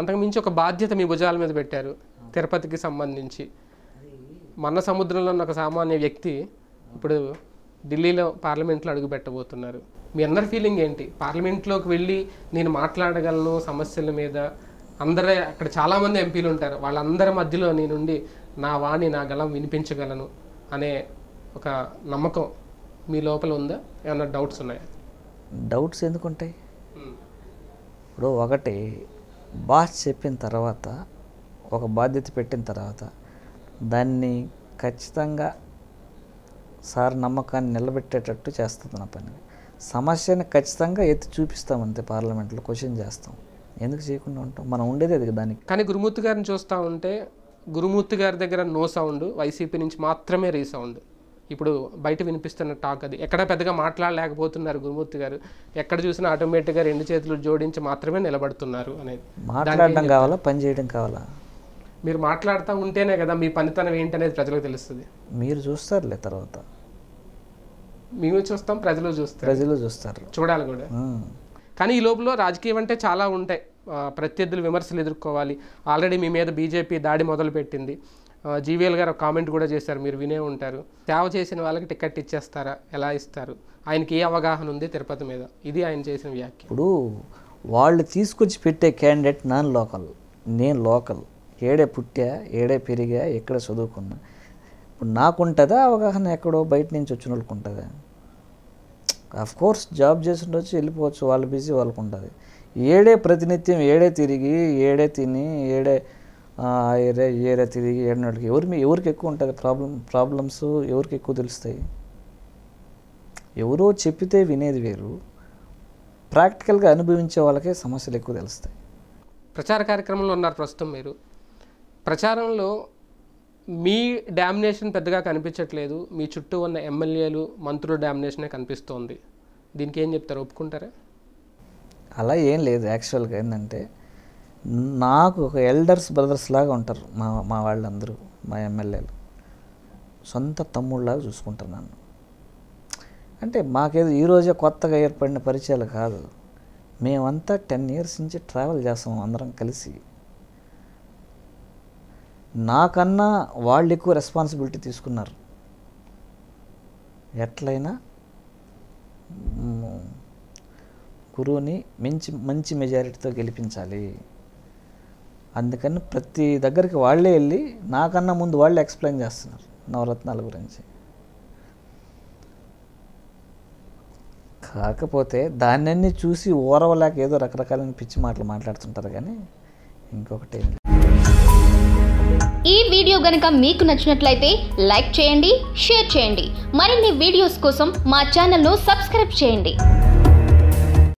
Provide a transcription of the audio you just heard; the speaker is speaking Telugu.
అంతకుమించి ఒక బాధ్యత మీ భుజాల మీద పెట్టారు తిరుపతికి సంబంధించి మన సముద్రంలో ఉన్న ఒక సామాన్య వ్యక్తి ఇప్పుడు ఢిల్లీలో పార్లమెంట్లో అడుగు పెట్టబోతున్నారు మీ అందరి ఫీలింగ్ ఏంటి పార్లమెంట్లోకి వెళ్ళి నేను మాట్లాడగలను సమస్యల మీద అందరే అక్కడ చాలామంది ఎంపీలు ఉంటారు వాళ్ళందరి మధ్యలో నేనుండి నా వాణి నా గలం వినిపించగలను అనే ఒక నమ్మకం మీ లోపల ఉందా ఏమైనా డౌట్స్ ఉన్నాయా డౌట్స్ ఎందుకుంటాయి ఇప్పుడు ఒకటి బాస్ చెప్పిన తర్వాత ఒక బాధ్యత పెట్టిన తర్వాత దాన్ని ఖచ్చితంగా సార్ నమ్మకాన్ని నిలబెట్టేటట్టు చేస్తుంది నా పని సమస్యని ఖచ్చితంగా ఎత్తి చూపిస్తాం అంతే పార్లమెంట్లో క్వశ్చన్ చేస్తాం ఎందుకు చేయకుండా ఉంటాం మనం ఉండేది అది దానికి కానీ గురుమూర్తి గారిని చూస్తూ ఉంటే గురుమూర్తి గారి దగ్గర నో సౌండ్ వైసీపీ నుంచి మాత్రమే రీసౌండ్ ఇప్పుడు బయట వినిపిస్తున్న టాక్ అది ఎక్కడ పెద్దగా మాట్లాడలేకపోతున్నారు గురుమూర్తి గారు ఎక్కడ చూసినా ఆటోమేటిక్గా రెండు చేతులు జోడించి మాత్రమే నిలబడుతున్నారు అనేది మాట్లాడడం కావాలా పని చేయడం కావాలా మీరు మాట్లాడుతూ ఉంటేనే కదా మీ పనితనం ఏంటనేది ప్రజలకు తెలుస్తుంది మీరు చూస్తారులే తర్వాత మేము చూస్తాం ప్రజలు చూస్తారు ప్రజలు చూస్తారు చూడాలి కూడా కానీ ఈ లోపల రాజకీయం అంటే చాలా ఉంటాయి ప్రత్యర్థులు విమర్శలు ఎదుర్కోవాలి ఆల్రెడీ మీ మీద బీజేపీ దాడి మొదలుపెట్టింది జీవీఎల్ గారు కామెంట్ కూడా చేశారు మీరు వినే ఉంటారు సేవ చేసిన వాళ్ళకి టికెట్ ఇచ్చేస్తారా ఎలా ఇస్తారు ఆయనకి ఏ అవగాహన ఉంది తిరుపతి మీద ఇది ఆయన చేసిన వ్యాఖ్య ఇప్పుడు వాళ్ళు తీసుకొచ్చి పెట్టే క్యాండిడేట్ నాన్ లోకల్ నేను లోకల్ ఏడే పుట్టా ఏడే పెరిగా ఎక్కడ చదువుకున్నా ఇప్పుడు నాకుంటుందా అవగాహన ఎక్కడో బయట నుంచి వచ్చిన వాళ్ళకు ఉంటుందా అఫ్ కోర్స్ జాబ్ వచ్చి వెళ్ళిపోవచ్చు వాళ్ళ బిజీ వాళ్ళకు ఉంటుంది ఏడే ప్రతినిత్యం ఏడే తిరిగి ఏడే తిని ఏడే ఏరే ఏరే తిరిగి ఏడున్నటికి ఎవరి మీ ఎవరికి ఎక్కువ ఉంటుంది ప్రాబ్లం ప్రాబ్లమ్స్ ఎవరికి ఎక్కువ తెలుస్తాయి ఎవరో చెప్పితే వినేది వేరు ప్రాక్టికల్గా అనుభవించే వాళ్ళకే సమస్యలు ఎక్కువ తెలుస్తాయి ప్రచార కార్యక్రమంలో ఉన్నారు ప్రస్తుతం మీరు ప్రచారంలో మీ డామినేషన్ పెద్దగా కనిపించట్లేదు మీ చుట్టూ ఉన్న ఎమ్మెల్యేలు మంత్రుల డామినేషనే కనిపిస్తోంది దీనికి ఏం చెప్తారు ఒప్పుకుంటారా అలా ఏం లేదు యాక్చువల్గా ఏంటంటే నాకు ఒక ఎల్డర్స్ బ్రదర్స్ లాగా ఉంటారు మా మా వాళ్ళందరూ మా ఎమ్మెల్యేలు సొంత తమ్ముళ్ళలాగా చూసుకుంటారు నన్ను అంటే మాకేదో ఈరోజే కొత్తగా ఏర్పడిన పరిచయాలు కాదు మేమంతా టెన్ ఇయర్స్ నుంచి ట్రావెల్ చేస్తాం అందరం కలిసి నాకన్నా వాళ్ళు ఎక్కువ రెస్పాన్సిబిలిటీ తీసుకున్నారు ఎట్లయినా గురువుని మంచి మంచి మెజారిటీతో గెలిపించాలి అందుకని ప్రతి దగ్గరికి వాళ్ళే వెళ్ళి నాకన్నా ముందు వాళ్ళే ఎక్స్ప్లెయిన్ చేస్తున్నారు నవరత్నాల గురించి కాకపోతే దాన్ని చూసి ఓరవలాక ఏదో రకరకాలైన పిచ్చి మాటలు మాట్లాడుతుంటారు కానీ ఇంకొకటి ఈ వీడియో గనక మీకు నచ్చినట్లయితే లైక్ చేయండి షేర్ చేయండి మరిన్ని వీడియోస్ కోసం మా ఛానల్ను సబ్స్క్రైబ్ చేయండి